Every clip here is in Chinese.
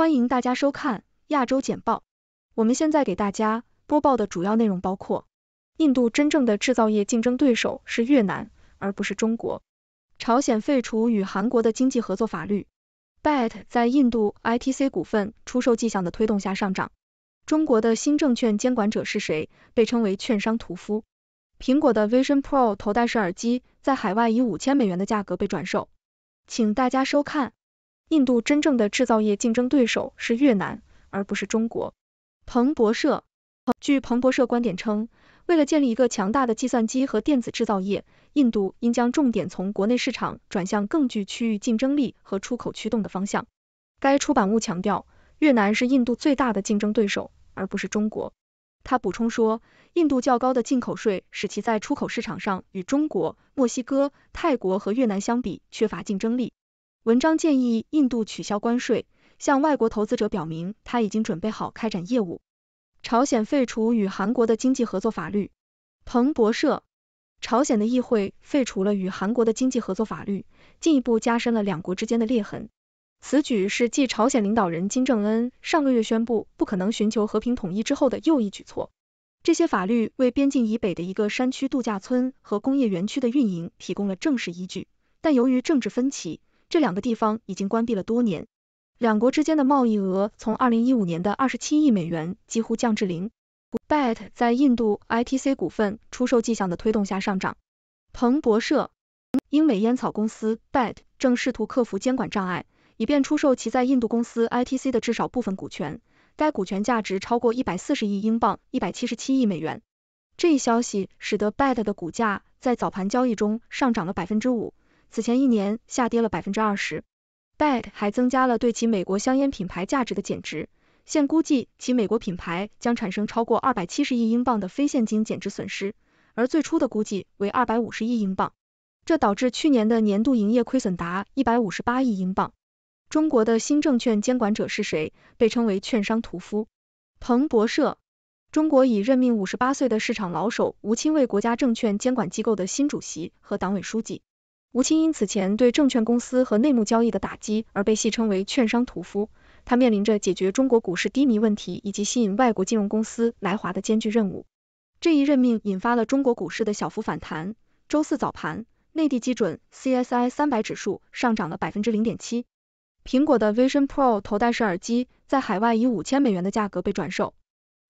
欢迎大家收看亚洲简报。我们现在给大家播报的主要内容包括：印度真正的制造业竞争对手是越南，而不是中国；朝鲜废除与韩国的经济合作法律；BAT 在印度 ITC 股份出售迹象的推动下上涨；中国的新证券监管者是谁？被称为券商屠夫；苹果的 Vision Pro 头戴式耳机在海外以五千美元的价格被转售。请大家收看。印度真正的制造业竞争对手是越南，而不是中国。彭博社，据彭博社观点称，为了建立一个强大的计算机和电子制造业，印度应将重点从国内市场转向更具区域竞争力和出口驱动的方向。该出版物强调，越南是印度最大的竞争对手，而不是中国。他补充说，印度较高的进口税使其在出口市场上与中国、墨西哥、泰国和越南相比缺乏竞争力。文章建议印度取消关税，向外国投资者表明他已经准备好开展业务。朝鲜废除与韩国的经济合作法律。彭博社，朝鲜的议会废除了与韩国的经济合作法律，进一步加深了两国之间的裂痕。此举是继朝鲜领导人金正恩上个月宣布不可能寻求和平统一之后的又一举措。这些法律为边境以北的一个山区度假村和工业园区的运营提供了正式依据，但由于政治分歧。这两个地方已经关闭了多年，两国之间的贸易额从二零一五年的二十七亿美元几乎降至零。b a t 在印度 ITC 股份出售迹象的推动下上涨。彭博社，英美烟草公司 b a t 正试图克服监管障碍，以便出售其在印度公司 ITC 的至少部分股权，该股权价值超过一百四十亿英镑，一百七十七亿美元。这一消息使得 b a t 的股价在早盘交易中上涨了百分之五。此前一年下跌了百分之二十，Bad 还增加了对其美国香烟品牌价值的减值，现估计其美国品牌将产生超过二百七十亿英镑的非现金减值损失，而最初的估计为二百五十亿英镑，这导致去年的年度营业亏损达一百五十八亿英镑。中国的新证券监管者是谁？被称为“券商屠夫”。彭博社，中国已任命五十八岁的市场老手吴清为国家证券监管机构的新主席和党委书记。吴清因此前对证券公司和内幕交易的打击而被戏称为“券商屠夫”，他面临着解决中国股市低迷问题以及吸引外国金融公司来华的艰巨任务。这一任命引发了中国股市的小幅反弹。周四早盘，内地基准 CSI 三百指数上涨了百分之零点七。苹果的 Vision Pro 头戴式耳机在海外以五千美元的价格被转售。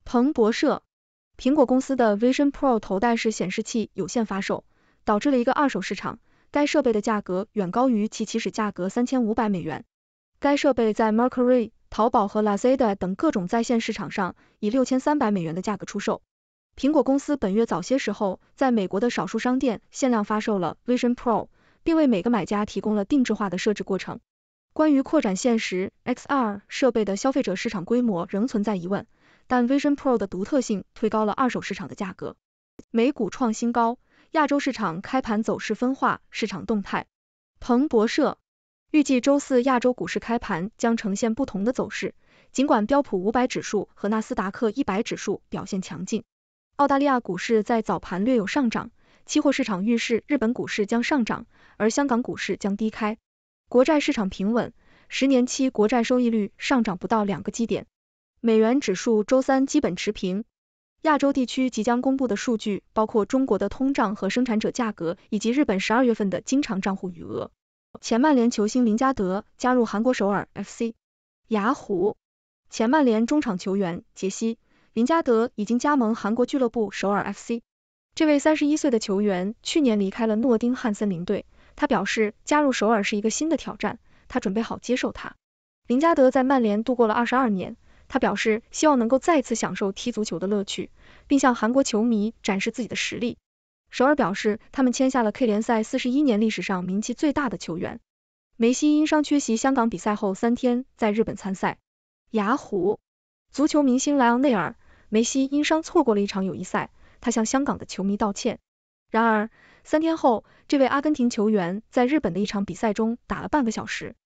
彭博社，苹果公司的 Vision Pro 头戴式显示器有限发售，导致了一个二手市场。该设备的价格远高于其起始价格三千五百美元。该设备在 Mercury、淘宝和 Lazada 等各种在线市场上以六千三百美元的价格出售。苹果公司本月早些时候在美国的少数商店限量发售了 Vision Pro，并为每个买家提供了定制化的设置过程。关于扩展现实 （XR） 设备的消费者市场规模仍存在疑问，但 Vision Pro 的独特性推高了二手市场的价格。美股创新高。亚洲市场开盘走势分化，市场动态。彭博社预计周四亚洲股市开盘将呈现不同的走势，尽管标普五百指数和纳斯达克一百指数表现强劲。澳大利亚股市在早盘略有上涨，期货市场预示日本股市将上涨，而香港股市将低开。国债市场平稳，十年期国债收益率上涨不到两个基点。美元指数周三基本持平。亚洲地区即将公布的数据包括中国的通胀和生产者价格，以及日本十二月份的经常账户余额。前曼联球星林加德加入韩国首尔 FC。雅虎，前曼联中场球员杰西林加德已经加盟韩国俱乐部首尔 FC。这位三十一岁的球员去年离开了诺丁汉森林队。他表示，加入首尔是一个新的挑战，他准备好接受它。林加德在曼联度过了二十二年。他表示希望能够再次享受踢足球的乐趣，并向韩国球迷展示自己的实力。首尔表示他们签下了 K 联赛四十一年历史上名气最大的球员。梅西因伤缺席香港比赛后三天在日本参赛。雅虎足球明星莱昂内尔梅西因伤错过了一场友谊赛，他向香港的球迷道歉。然而三天后，这位阿根廷球员在日本的一场比赛中打了半个小时。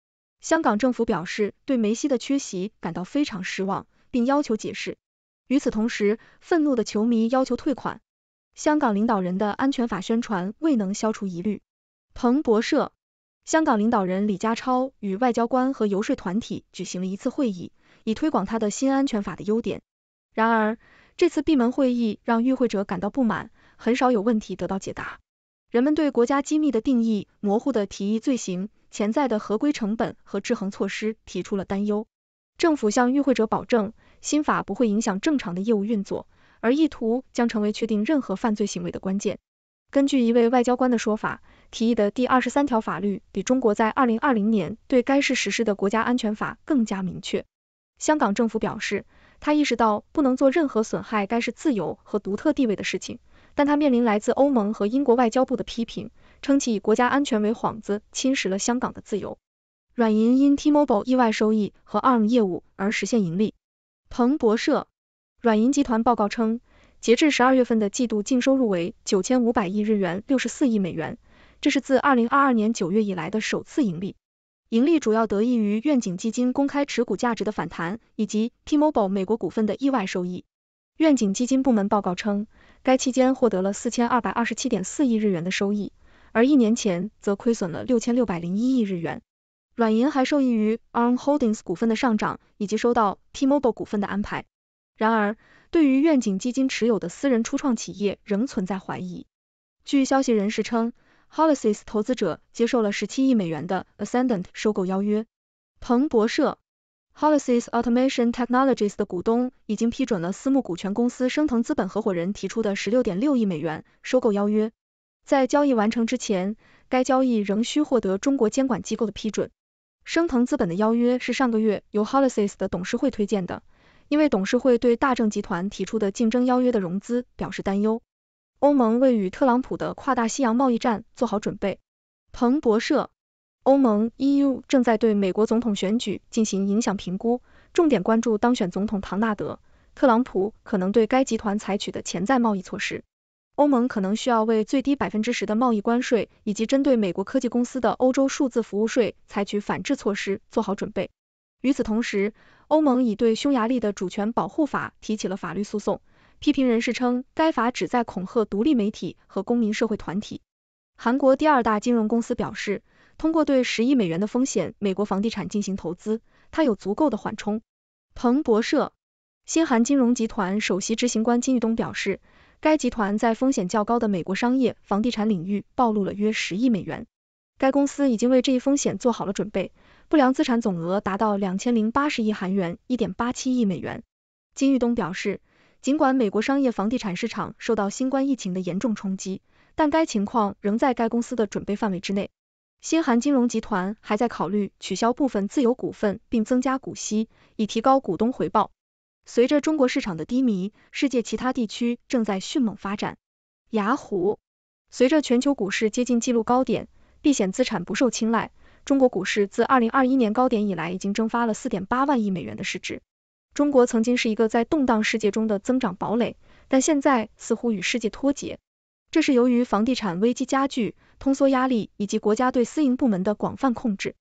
香港政府表示对梅西的缺席感到非常失望，并要求解释。与此同时，愤怒的球迷要求退款。香港领导人的安全法宣传未能消除疑虑。彭博社，香港领导人李家超与外交官和游说团体举行了一次会议，以推广他的新安全法的优点。然而，这次闭门会议让与会者感到不满，很少有问题得到解答。人们对国家机密的定义模糊的提议罪行。潜在的合规成本和制衡措施提出了担忧。政府向与会者保证，新法不会影响正常的业务运作，而意图将成为确定任何犯罪行为的关键。根据一位外交官的说法，提议的第二十三条法律比中国在二零二零年对该市实施的国家安全法更加明确。香港政府表示，他意识到不能做任何损害该市自由和独特地位的事情，但他面临来自欧盟和英国外交部的批评。称其以国家安全为幌子侵蚀了香港的自由。软银因 T-Mobile 意外收益和 ARM 业务而实现盈利。彭博社，软银集团报告称，截至十二月份的季度净收入为九千五百亿日元六十四亿美元，这是自二零二二年九月以来的首次盈利。盈利主要得益于愿景基金公开持股价值的反弹以及 T-Mobile 美国股份的意外收益。愿景基金部门报告称，该期间获得了四千二百二十七点四亿日元的收益。而一年前则亏损了六千六百零一亿日元。软银还受益于 ARM Holdings 股份的上涨，以及收到 T-Mobile 股份的安排。然而，对于愿景基金持有的私人初创企业仍存在怀疑。据消息人士称，Hollis's 投资者接受了十七亿美元的 Ascendant 收购邀约。彭博社，Hollis's Automation Technologies 的股东已经批准了私募股权公司升腾资本合伙人提出的十六点六亿美元收购邀约。在交易完成之前，该交易仍需获得中国监管机构的批准。升腾资本的邀约是上个月由 h o l o s e s 的董事会推荐的，因为董事会对大正集团提出的竞争邀约的融资表示担忧。欧盟为与特朗普的跨大西洋贸易战做好准备。彭博社，欧盟 EU 正在对美国总统选举进行影响评估，重点关注当选总统唐纳德·特朗普可能对该集团采取的潜在贸易措施。欧盟可能需要为最低百分之十的贸易关税以及针对美国科技公司的欧洲数字服务税采取反制措施做好准备。与此同时，欧盟已对匈牙利的主权保护法提起了法律诉讼，批评人士称该法旨在恐吓独立媒体和公民社会团体。韩国第二大金融公司表示，通过对十亿美元的风险美国房地产进行投资，它有足够的缓冲。彭博社，新韩金融集团首席执行官金玉东表示。该集团在风险较高的美国商业房地产领域暴露了约十亿美元。该公司已经为这一风险做好了准备，不良资产总额达到两千零八十亿韩元，一点八七亿美元。金玉东表示，尽管美国商业房地产市场受到新冠疫情的严重冲击，但该情况仍在该公司的准备范围之内。新韩金融集团还在考虑取消部分自有股份并增加股息，以提高股东回报。随着中国市场的低迷，世界其他地区正在迅猛发展。雅虎，随着全球股市接近纪录高点，避险资产不受青睐。中国股市自二零二一年高点以来，已经蒸发了四点八万亿美元的市值。中国曾经是一个在动荡世界中的增长堡垒，但现在似乎与世界脱节。这是由于房地产危机加剧、通缩压力以及国家对私营部门的广泛控制。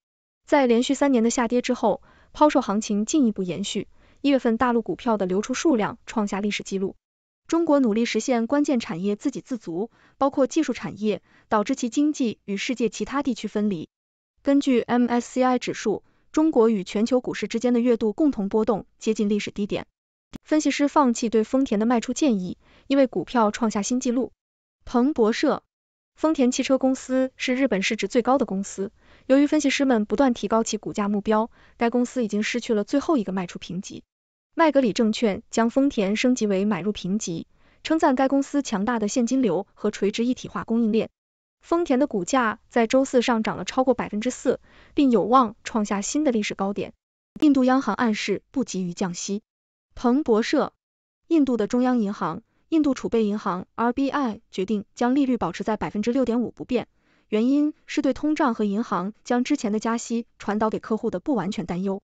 在连续三年的下跌之后，抛售行情进一步延续。一月份大陆股票的流出数量创下历史记录。中国努力实现关键产业自给自足，包括技术产业，导致其经济与世界其他地区分离。根据 MSCI 指数，中国与全球股市之间的月度共同波动接近历史低点。分析师放弃对丰田的卖出建议，因为股票创下新纪录。彭博社，丰田汽车公司是日本市值最高的公司。由于分析师们不断提高其股价目标，该公司已经失去了最后一个卖出评级。麦格理证券将丰田升级为买入评级，称赞该公司强大的现金流和垂直一体化供应链。丰田的股价在周四上涨了超过百分之四，并有望创下新的历史高点。印度央行暗示不急于降息。彭博社，印度的中央银行印度储备银行 RBI 决定将利率保持在百分之六点五不变，原因是对通胀和银行将之前的加息传导给客户的不完全担忧。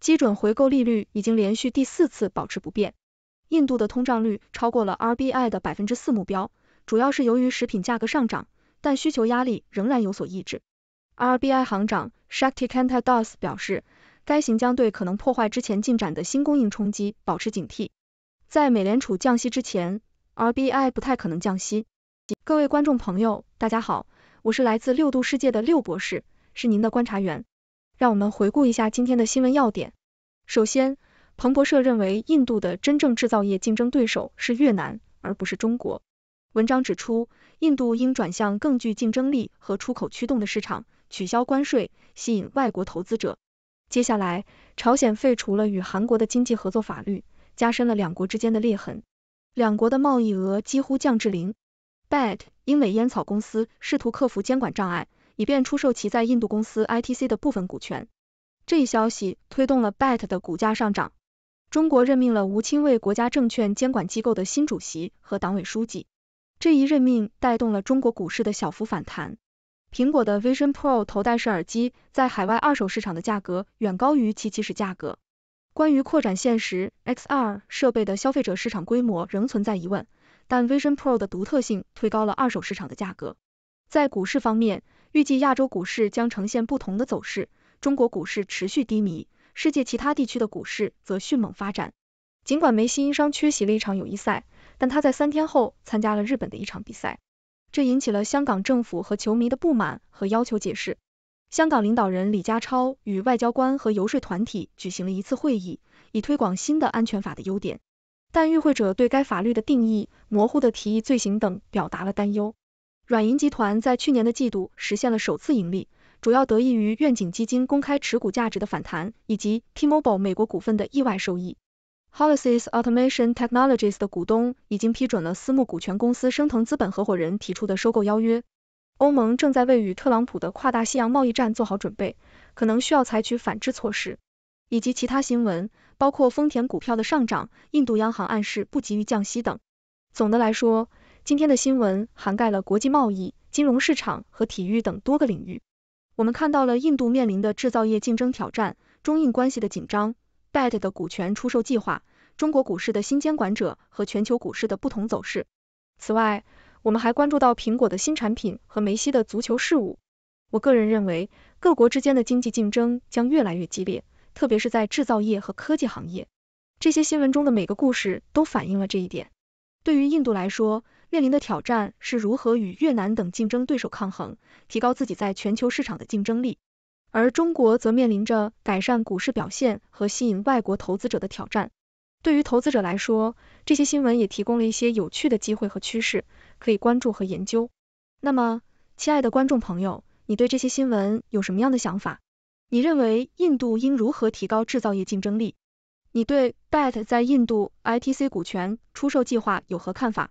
基准回购利率已经连续第四次保持不变。印度的通胀率超过了 RBI 的百分之四目标，主要是由于食品价格上涨，但需求压力仍然有所抑制。RBI 行长 Shaktikanta Das 表示，该行将对可能破坏之前进展的新供应冲击保持警惕。在美联储降息之前，RBI 不太可能降息。各位观众朋友，大家好，我是来自六度世界的六博士，是您的观察员。让我们回顾一下今天的新闻要点。首先，彭博社认为印度的真正制造业竞争对手是越南，而不是中国。文章指出，印度应转向更具竞争力和出口驱动的市场，取消关税，吸引外国投资者。接下来，朝鲜废除了与韩国的经济合作法律，加深了两国之间的裂痕，两国的贸易额几乎降至零。Bad 英美烟草公司试图克服监管障碍。以便出售其在印度公司 I T C 的部分股权，这一消息推动了 BAT 的股价上涨。中国任命了吴清为国家证券监管机构的新主席和党委书记，这一任命带动了中国股市的小幅反弹。苹果的 Vision Pro 头戴式耳机在海外二手市场的价格远高于其起始价格。关于扩展现实 X R 设备的消费者市场规模仍存在疑问，但 Vision Pro 的独特性推高了二手市场的价格。在股市方面，预计亚洲股市将呈现不同的走势，中国股市持续低迷，世界其他地区的股市则迅猛发展。尽管梅西因伤缺席了一场友谊赛，但他在三天后参加了日本的一场比赛，这引起了香港政府和球迷的不满和要求解释。香港领导人李家超与外交官和游说团体举行了一次会议，以推广新的安全法的优点，但与会者对该法律的定义、模糊的提议罪行等表达了担忧。软银集团在去年的季度实现了首次盈利，主要得益于愿景基金公开持股价值的反弹，以及 T-Mobile 美国股份的意外收益。Hollis Automation Technologies 的股东已经批准了私募股权公司升腾资本合伙人提出的收购邀约。欧盟正在为与特朗普的跨大西洋贸易战做好准备，可能需要采取反制措施，以及其他新闻，包括丰田股票的上涨、印度央行暗示不急于降息等。总的来说。今天的新闻涵盖了国际贸易、金融市场和体育等多个领域。我们看到了印度面临的制造业竞争挑战、中印关系的紧张、BAT 的股权出售计划、中国股市的新监管者和全球股市的不同走势。此外，我们还关注到苹果的新产品和梅西的足球事务。我个人认为，各国之间的经济竞争将越来越激烈，特别是在制造业和科技行业。这些新闻中的每个故事都反映了这一点。对于印度来说，面临的挑战是如何与越南等竞争对手抗衡，提高自己在全球市场的竞争力。而中国则面临着改善股市表现和吸引外国投资者的挑战。对于投资者来说，这些新闻也提供了一些有趣的机会和趋势，可以关注和研究。那么，亲爱的观众朋友，你对这些新闻有什么样的想法？你认为印度应如何提高制造业竞争力？你对 BAT 在印度 ITC 股权出售计划有何看法？